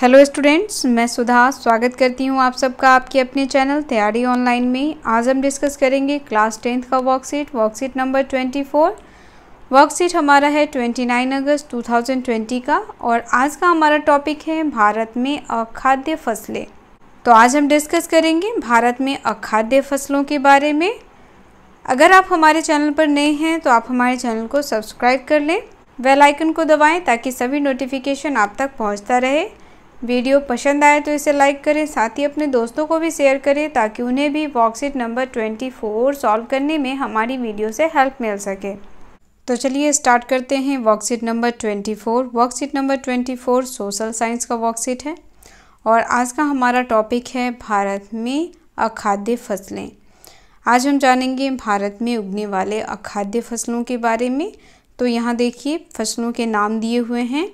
hello students मैं सुधा स्वागत करती हूँ आप सबका आपके अपने चैनल तैयारी ऑनलाइन में आज हम डिस्कस करेंगे क्लास टेंथ का worksheet worksheet number twenty four worksheet हमारा है ट्वेंटी नाइन अगस्त टू थाउजेंड ट्वेंटी का और आज का हमारा टॉपिक है भारत में अखाद्य फसलें तो आज हम डिस्कस करेंगे भारत में अखाद्य फसलों के बारे में अगर आप हमारे चैनल पर नए हैं तो आप हमारे चैनल को सब्सक्राइब कर लें वेलाइकन को दबाएँ ताकि सभी नोटिफिकेशन आप तक पहुँचता रहे वीडियो पसंद आए तो इसे लाइक करें साथ ही अपने दोस्तों को भी शेयर करें ताकि उन्हें भी बॉक्सिट नंबर 24 सॉल्व करने में हमारी वीडियो से हेल्प मिल सके तो चलिए स्टार्ट करते हैं worksheet number 24 worksheet number 24 social science का वर्कशीट है और आज का हमारा टॉपिक है भारत में अखाद्य फसलें आज हम जानेंगे भारत में उगने वाले अखाद्य फसलों के बारे में तो यहाँ देखिए फसलों के नाम दिए हुए हैं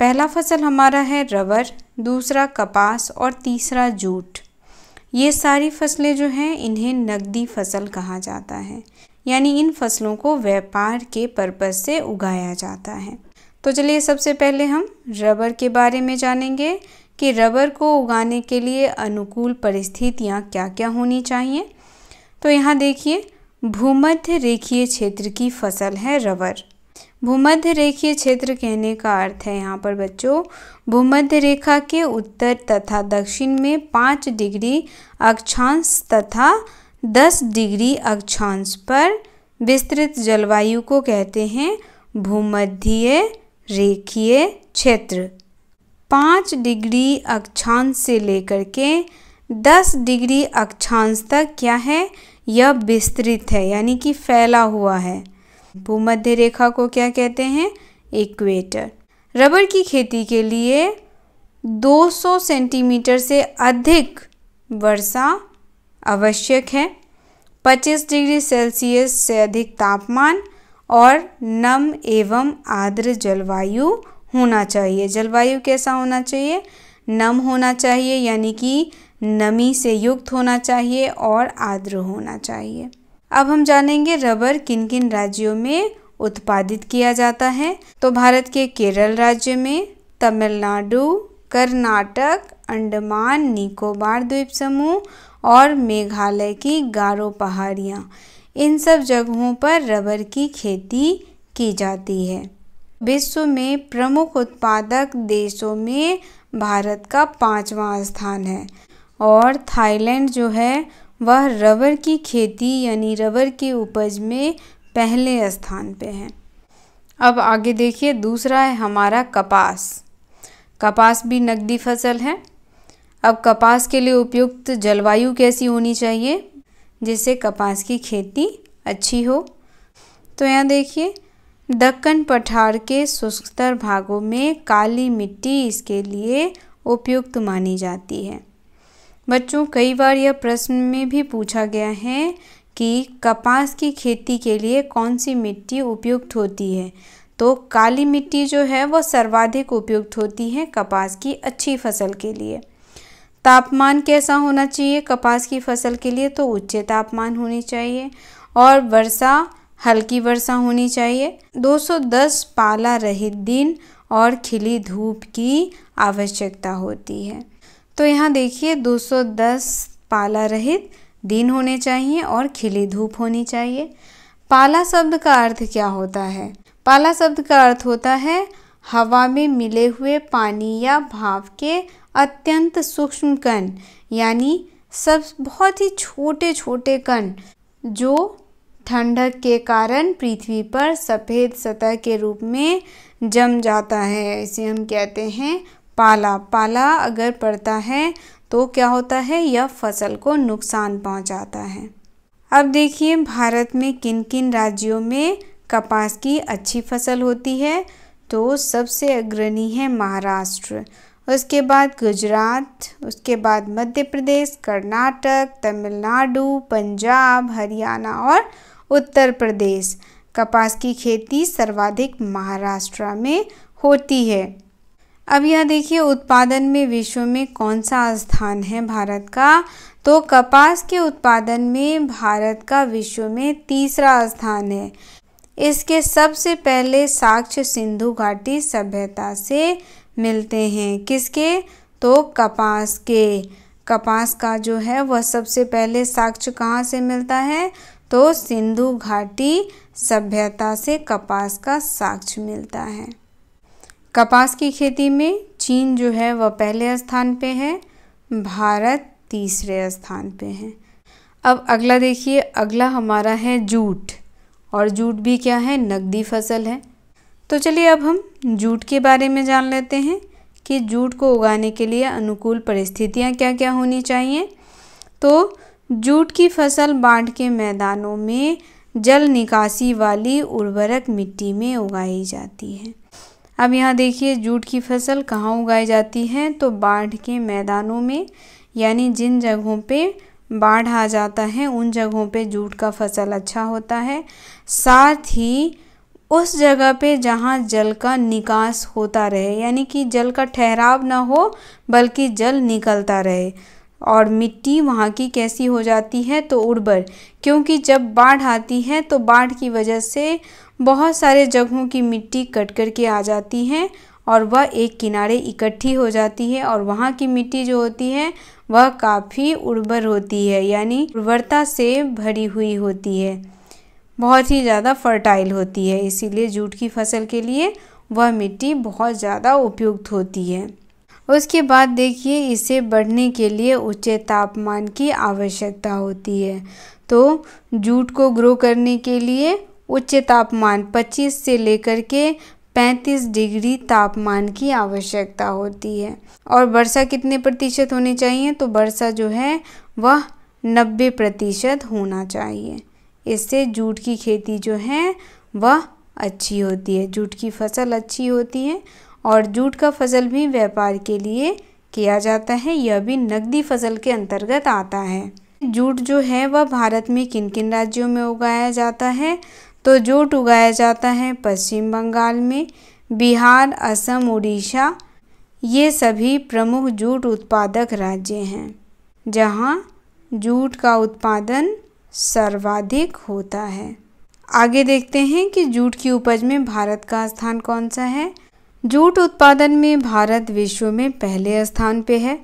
पहला फसल हमारा है रबर दूसरा कपास और तीसरा जूट ये सारी फसलें जो हैं इन्हें नकदी फसल कहा जाता है यानी इन फसलों को व्यापार के पर्पज़ से उगाया जाता है तो चलिए सबसे पहले हम रबर के बारे में जानेंगे कि रबर को उगाने के लिए अनुकूल परिस्थितियाँ क्या क्या होनी चाहिए तो यहाँ देखिए भूमध्य रेखीय क्षेत्र की फसल है रबर भूमध्य रेखीय क्षेत्र कहने का अर्थ है यहाँ पर बच्चों भूमध्य रेखा के उत्तर तथा दक्षिण में पाँच डिग्री अक्षांश तथा दस डिग्री अक्षांश पर विस्तृत जलवायु को कहते हैं भूमध्य रेखीय क्षेत्र पाँच डिग्री अक्षांश से लेकर के दस डिग्री अक्षांश तक क्या है यह विस्तृत है यानी कि फैला हुआ है भूमध्य रेखा को क्या कहते हैं इक्वेटर रबर की खेती के लिए 200 सेंटीमीटर से अधिक वर्षा आवश्यक है 25 डिग्री सेल्सियस से अधिक तापमान और नम एवं आर्द्र जलवायु होना चाहिए जलवायु कैसा होना चाहिए नम होना चाहिए यानी कि नमी से युक्त होना चाहिए और आर्द्र होना चाहिए अब हम जानेंगे रबर किन किन राज्यों में उत्पादित किया जाता है तो भारत के केरल राज्य में तमिलनाडु कर्नाटक अंडमान निकोबार द्वीप समूह और मेघालय की गारो पहाड़ियाँ इन सब जगहों पर रबर की खेती की जाती है विश्व में प्रमुख उत्पादक देशों में भारत का पांचवा स्थान है और थाईलैंड जो है वह रबर की खेती यानी रबर की उपज में पहले स्थान पे है अब आगे देखिए दूसरा है हमारा कपास कपास भी नकदी फसल है अब कपास के लिए उपयुक्त जलवायु कैसी होनी चाहिए जिससे कपास की खेती अच्छी हो तो यहाँ देखिए दक्कन पठार के शुष्कतर भागों में काली मिट्टी इसके लिए उपयुक्त मानी जाती है बच्चों कई बार यह प्रश्न में भी पूछा गया है कि कपास की खेती के लिए कौन सी मिट्टी उपयुक्त होती है तो काली मिट्टी जो है वो सर्वाधिक उपयुक्त होती है कपास की अच्छी फसल के लिए तापमान कैसा होना चाहिए कपास की फसल के लिए तो उच्च तापमान होनी चाहिए और वर्षा हल्की वर्षा होनी चाहिए 210 पाला रहित दिन और खिली धूप की आवश्यकता होती है तो यहाँ देखिए 210 पाला रहित दिन होने चाहिए और खिली धूप होनी चाहिए पाला शब्द का अर्थ क्या होता है पाला शब्द का अर्थ होता है हवा में मिले हुए पानी या भाव के अत्यंत सूक्ष्म कण यानी सब बहुत ही छोटे छोटे कण जो ठंडक के कारण पृथ्वी पर सफ़ेद सतह के रूप में जम जाता है इसे हम कहते हैं पाला पाला अगर पड़ता है तो क्या होता है यह फसल को नुकसान पहुंचाता है अब देखिए भारत में किन किन राज्यों में कपास की अच्छी फसल होती है तो सबसे अग्रणी है महाराष्ट्र उसके बाद गुजरात उसके बाद मध्य प्रदेश कर्नाटक तमिलनाडु पंजाब हरियाणा और उत्तर प्रदेश कपास की खेती सर्वाधिक महाराष्ट्र में होती है अब यह देखिए उत्पादन में विश्व में कौन सा स्थान है भारत का तो कपास के उत्पादन में भारत का विश्व में तीसरा स्थान है इसके सबसे पहले साक्ष्य सिंधु घाटी सभ्यता से मिलते हैं किसके तो कपास के कपास का जो है वह सबसे पहले साक्ष्य कहाँ से मिलता है तो सिंधु घाटी सभ्यता से कपास का साक्ष्य मिलता है कपास की खेती में चीन जो है वह पहले स्थान पे है भारत तीसरे स्थान पे है अब अगला देखिए अगला हमारा है जूट और जूट भी क्या है नकदी फसल है तो चलिए अब हम जूट के बारे में जान लेते हैं कि जूट को उगाने के लिए अनुकूल परिस्थितियाँ क्या क्या होनी चाहिए तो जूट की फसल बाढ़ के मैदानों में जल निकासी वाली उर्वरक मिट्टी में उगाई जाती है अब यहाँ देखिए जूट की फसल कहाँ उगाई जाती है तो बाढ़ के मैदानों में यानी जिन जगहों पे बाढ़ आ जाता है उन जगहों पे जूट का फसल अच्छा होता है साथ ही उस जगह पे जहाँ जल का निकास होता रहे यानी कि जल का ठहराव ना हो बल्कि जल निकलता रहे और मिट्टी वहाँ की कैसी हो जाती है तो उर्वर क्योंकि जब बाढ़ आती है तो बाढ़ की वजह से बहुत सारे जगहों की मिट्टी कट कर के आ जाती है और वह एक किनारे इकट्ठी हो जाती है और वहाँ की मिट्टी जो होती है वह काफ़ी उर्वर होती है यानी उर्वरता से भरी हुई होती है बहुत ही ज़्यादा फर्टाइल होती है इसीलिए जूट की फसल के लिए वह मिट्टी बहुत ज़्यादा उपयुक्त होती है उसके बाद देखिए इसे बढ़ने के लिए उच्च तापमान की आवश्यकता होती है तो जूट को ग्रो करने के लिए उच्च तापमान 25 से लेकर के 35 डिग्री तापमान की आवश्यकता होती है और वर्षा कितने प्रतिशत होनी चाहिए तो वर्षा जो है वह 90 प्रतिशत होना चाहिए इससे जूट की खेती जो है वह अच्छी होती है जूट की फसल अच्छी होती है और जूट का फसल भी व्यापार के लिए किया जाता है यह भी नकदी फसल के अंतर्गत आता है जूट जो है वह भारत में किन किन राज्यों में उगाया जाता है तो जूट उगाया जाता है पश्चिम बंगाल में बिहार असम उड़ीसा ये सभी प्रमुख जूट उत्पादक राज्य हैं जहाँ जूट का उत्पादन सर्वाधिक होता है आगे देखते हैं कि जूट की उपज में भारत का स्थान कौन सा है जूट उत्पादन में भारत विश्व में पहले स्थान पे है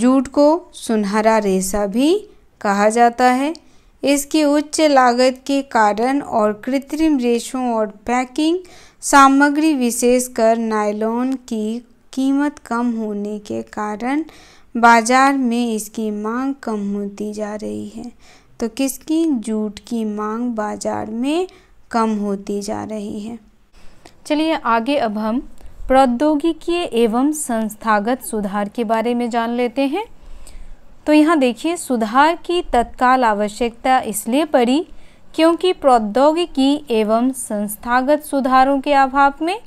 जूट को सुनहरा रेशा भी कहा जाता है इसकी उच्च लागत के कारण और कृत्रिम रेशों और पैकिंग सामग्री विशेषकर नायलॉन की कीमत कम होने के कारण बाजार में इसकी मांग कम होती जा रही है तो किसकी जूट की मांग बाजार में कम होती जा रही है चलिए आगे अब हम प्रौद्योगिकी एवं संस्थागत सुधार के बारे में जान लेते हैं तो यहाँ देखिए सुधार की तत्काल आवश्यकता इसलिए पड़ी क्योंकि प्रौद्योगिकी एवं संस्थागत सुधारों के अभाव में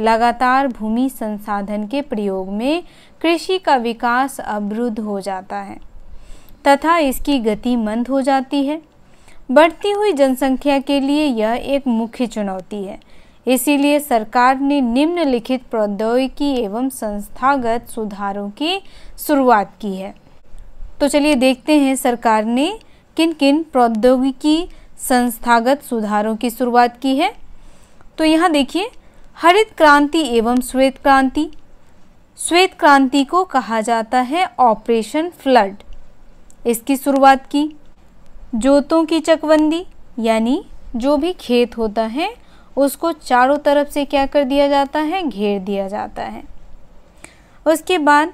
लगातार भूमि संसाधन के प्रयोग में कृषि का विकास अवरुद्ध हो जाता है तथा इसकी गति मंद हो जाती है बढ़ती हुई जनसंख्या के लिए यह एक मुख्य चुनौती है इसीलिए सरकार ने निम्नलिखित प्रौद्योगिकी एवं संस्थागत सुधारों की शुरुआत की है तो चलिए देखते हैं सरकार ने किन किन प्रौद्योगिकी संस्थागत सुधारों की शुरुआत की है तो यहाँ देखिए हरित क्रांति एवं श्वेत क्रांति श्वेत क्रांति को कहा जाता है ऑपरेशन फ्लड इसकी शुरुआत की जोतों की चकबंदी यानी जो भी खेत होता है उसको चारों तरफ से क्या कर दिया जाता है घेर दिया जाता है उसके बाद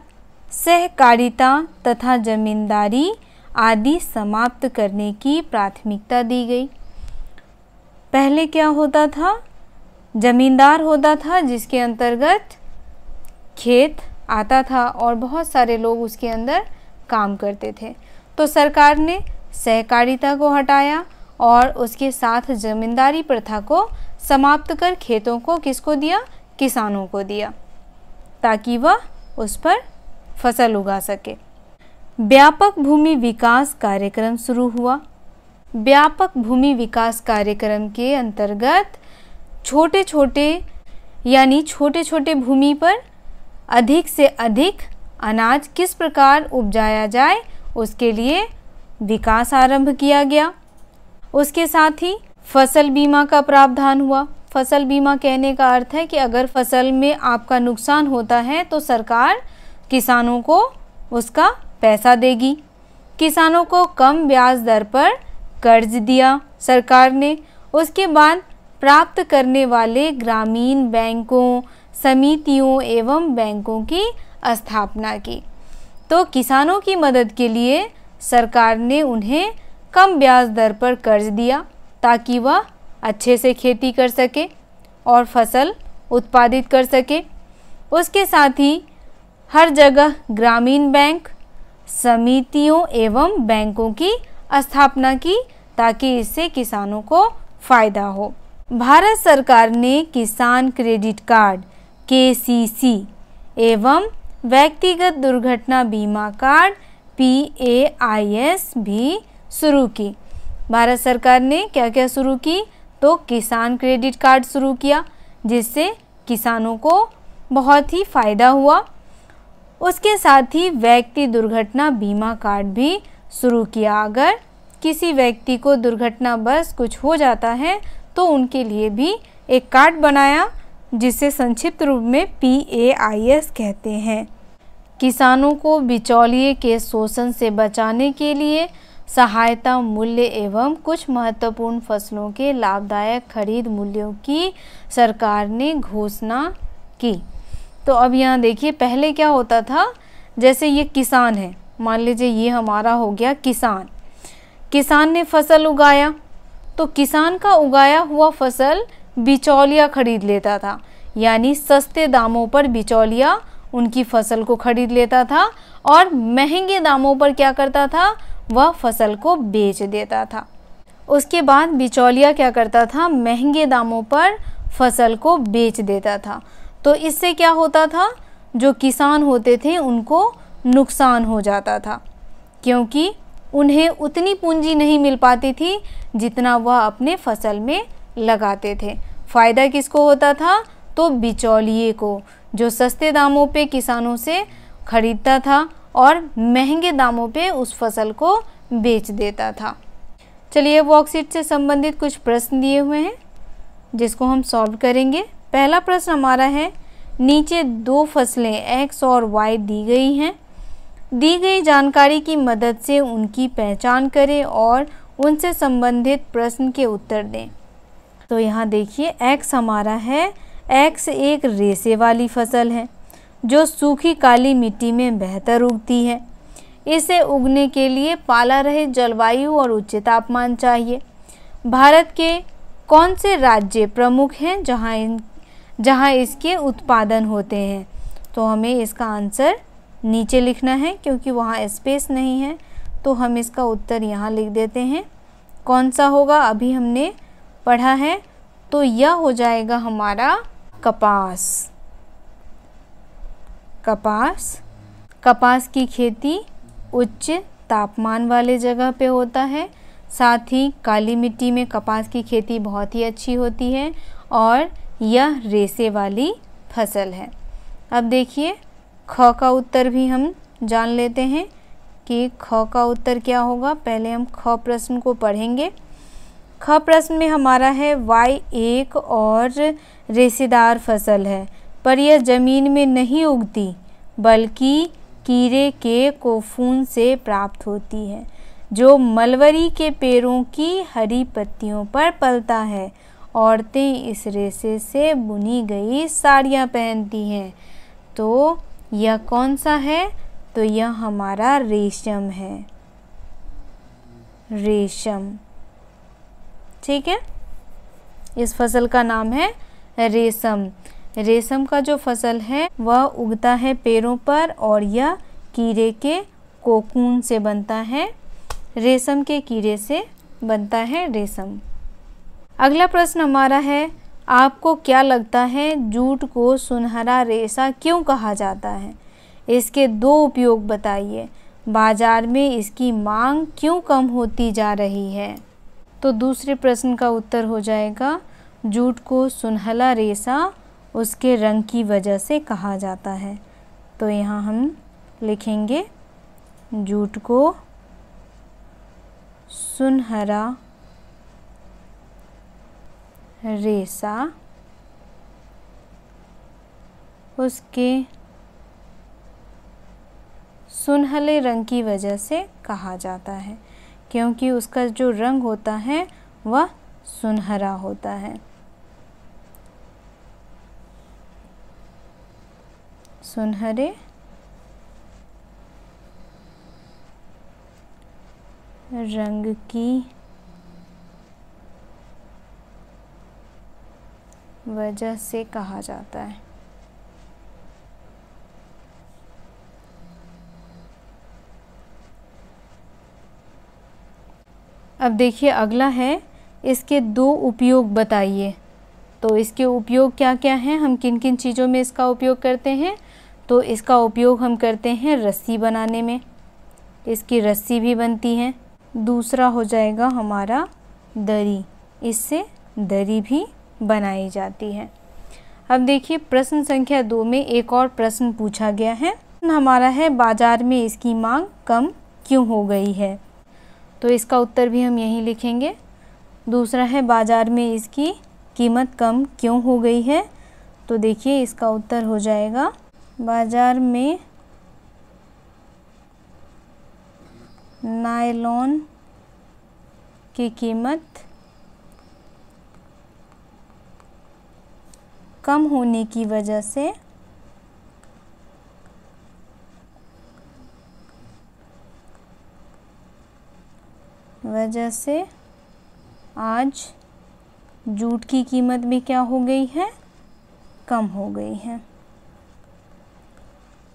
सहकारिता तथा जमींदारी आदि समाप्त करने की प्राथमिकता दी गई पहले क्या होता था जमींदार होता था जिसके अंतर्गत खेत आता था और बहुत सारे लोग उसके अंदर काम करते थे तो सरकार ने सहकारिता को हटाया और उसके साथ जमींदारी प्रथा को समाप्त कर खेतों को किसको दिया किसानों को दिया ताकि वह उस पर फसल उगा सके व्यापक भूमि विकास कार्यक्रम शुरू हुआ व्यापक भूमि विकास कार्यक्रम के अंतर्गत छोटे छोटे यानी छोटे छोटे भूमि पर अधिक से अधिक अनाज किस प्रकार उपजाया जाए उसके लिए विकास आरंभ किया गया उसके साथ ही फसल बीमा का प्रावधान हुआ फसल बीमा कहने का अर्थ है कि अगर फसल में आपका नुकसान होता है तो सरकार किसानों को उसका पैसा देगी किसानों को कम ब्याज दर पर कर्ज दिया सरकार ने उसके बाद प्राप्त करने वाले ग्रामीण बैंकों समितियों एवं बैंकों की स्थापना की तो किसानों की मदद के लिए सरकार ने उन्हें कम ब्याज दर पर कर्ज दिया ताकि वह अच्छे से खेती कर सके और फसल उत्पादित कर सके उसके साथ ही हर जगह ग्रामीण बैंक समितियों एवं बैंकों की स्थापना की ताकि इससे किसानों को फ़ायदा हो भारत सरकार ने किसान क्रेडिट कार्ड के एवं व्यक्तिगत दुर्घटना बीमा कार्ड पी भी शुरू की भारत सरकार ने क्या क्या शुरू की तो किसान क्रेडिट कार्ड शुरू किया जिससे किसानों को बहुत ही फ़ायदा हुआ उसके साथ ही व्यक्ति दुर्घटना बीमा कार्ड भी शुरू किया अगर किसी व्यक्ति को दुर्घटना बस कुछ हो जाता है तो उनके लिए भी एक कार्ड बनाया जिसे संक्षिप्त रूप में पी ए आई एस कहते हैं किसानों को बिचौलिए के शोषण से बचाने के लिए सहायता मूल्य एवं कुछ महत्वपूर्ण फसलों के लाभदायक खरीद मूल्यों की सरकार ने घोषणा की तो अब यहाँ देखिए पहले क्या होता था जैसे ये किसान है मान लीजिए ये हमारा हो गया किसान किसान ने फसल उगाया तो किसान का उगाया हुआ फसल बिचौलिया खरीद लेता था यानी सस्ते दामों पर बिचौलिया उनकी फसल को खरीद लेता था और महंगे दामों पर क्या करता था वह फसल को बेच देता था उसके बाद बिचौलिया क्या करता था महंगे दामों पर फसल को बेच देता था तो इससे क्या होता था जो किसान होते थे उनको नुकसान हो जाता था क्योंकि उन्हें उतनी पूंजी नहीं मिल पाती थी जितना वह अपने फसल में लगाते थे फ़ायदा किसको होता था तो बिचौलिए को जो सस्ते दामों पे किसानों से ख़रीदता था और महंगे दामों पे उस फसल को बेच देता था चलिए वॉक्सीट से संबंधित कुछ प्रश्न दिए हुए हैं जिसको हम सॉल्व करेंगे पहला प्रश्न हमारा है नीचे दो फसलें एक्स और वाई दी गई हैं दी गई जानकारी की मदद से उनकी पहचान करें और उनसे संबंधित प्रश्न के उत्तर दें तो यहाँ देखिए एक्स हमारा है एक्स एक रेसे वाली फसल है जो सूखी काली मिट्टी में बेहतर उगती है इसे उगने के लिए पाला रहित जलवायु और उच्च तापमान चाहिए भारत के कौन से राज्य प्रमुख हैं जहाँ इन जहाँ इसके उत्पादन होते हैं तो हमें इसका आंसर नीचे लिखना है क्योंकि वहाँ स्पेस नहीं है तो हम इसका उत्तर यहाँ लिख देते हैं कौन सा होगा अभी हमने पढ़ा है तो यह हो जाएगा हमारा कपास कपास कपास की खेती उच्च तापमान वाले जगह पे होता है साथ ही काली मिट्टी में कपास की खेती बहुत ही अच्छी होती है और यह रेसे वाली फसल है अब देखिए ख का उत्तर भी हम जान लेते हैं कि ख का उत्तर क्या होगा पहले हम ख प्रश्न को पढ़ेंगे ख प्रश्न में हमारा है वाई एक और रेसेदार फसल है पर यह जमीन में नहीं उगती बल्कि कीड़े के कोफून से प्राप्त होती है जो मलवरी के पेड़ों की हरी पत्तियों पर पलता है औरतें इस रेशे से बुनी गई साड़ियाँ पहनती हैं तो यह कौन सा है तो यह हमारा रेशम है रेशम ठीक है इस फसल का नाम है रेशम रेशम का जो फसल है वह उगता है पेड़ों पर और यह कीड़े के कोकून से बनता है रेशम के कीड़े से बनता है रेशम अगला प्रश्न हमारा है आपको क्या लगता है जूट को सुनहरा रेशा क्यों कहा जाता है इसके दो उपयोग बताइए बाजार में इसकी मांग क्यों कम होती जा रही है तो दूसरे प्रश्न का उत्तर हो जाएगा जूट को सुनहला रेशा उसके रंग की वजह से कहा जाता है तो यहाँ हम लिखेंगे जूट को सुनहरा रेसा उसके सुनहले रंग की वजह से कहा जाता है क्योंकि उसका जो रंग होता है वह सुनहरा होता है सुनहरे रंग की वजह से कहा जाता है अब देखिए अगला है इसके दो उपयोग बताइए तो इसके उपयोग क्या क्या हैं हम किन किन चीज़ों में इसका उपयोग करते हैं तो इसका उपयोग हम करते हैं रस्सी बनाने में इसकी रस्सी भी बनती है दूसरा हो जाएगा हमारा दरी इससे दरी भी बनाई जाती है अब देखिए प्रश्न संख्या दो में एक और प्रश्न पूछा गया है हमारा है बाजार में इसकी मांग कम क्यों हो गई है तो इसका उत्तर भी हम यहीं लिखेंगे दूसरा है बाज़ार में इसकी कीमत कम क्यों हो गई है तो देखिए इसका उत्तर हो जाएगा बाजार में नायलॉन की कीमत कम होने की वजह से वजह से आज जूट की कीमत भी क्या हो गई है कम हो गई है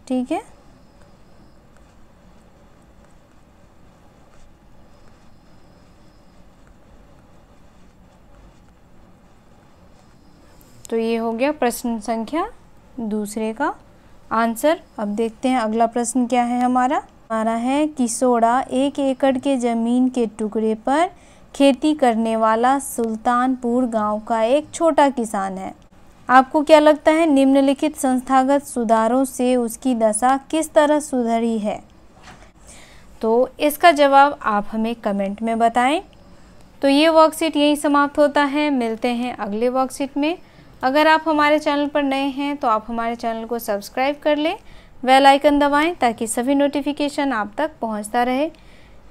ठीक है तो ये हो गया प्रश्न संख्या दूसरे का आंसर अब देखते हैं अगला प्रश्न क्या है हमारा हमारा है सोड़ा एक एकड़ के ज़मीन के टुकड़े पर खेती करने वाला सुल्तानपुर गांव का एक छोटा किसान है आपको क्या लगता है निम्नलिखित संस्थागत सुधारों से उसकी दशा किस तरह सुधरी है तो इसका जवाब आप हमें कमेंट में बताएं तो ये वर्कशीट यहीं समाप्त होता है मिलते हैं अगले वर्कशीट में अगर आप हमारे चैनल पर नए हैं तो आप हमारे चैनल को सब्सक्राइब कर लें वेल आइकन दबाएं ताकि सभी नोटिफिकेशन आप तक पहुंचता रहे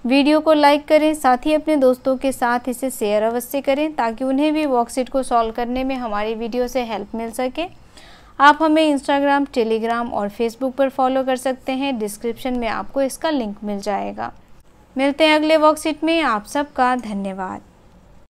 वीडियो को लाइक करें साथ ही अपने दोस्तों के साथ इसे शेयर अवश्य करें ताकि उन्हें भी वॉकशीट को सॉल्व करने में हमारी वीडियो से हेल्प मिल सके आप हमें इंस्टाग्राम टेलीग्राम और फेसबुक पर फॉलो कर सकते हैं डिस्क्रिप्शन में आपको इसका लिंक मिल जाएगा मिलते हैं अगले वॉकशीट में आप सबका धन्यवाद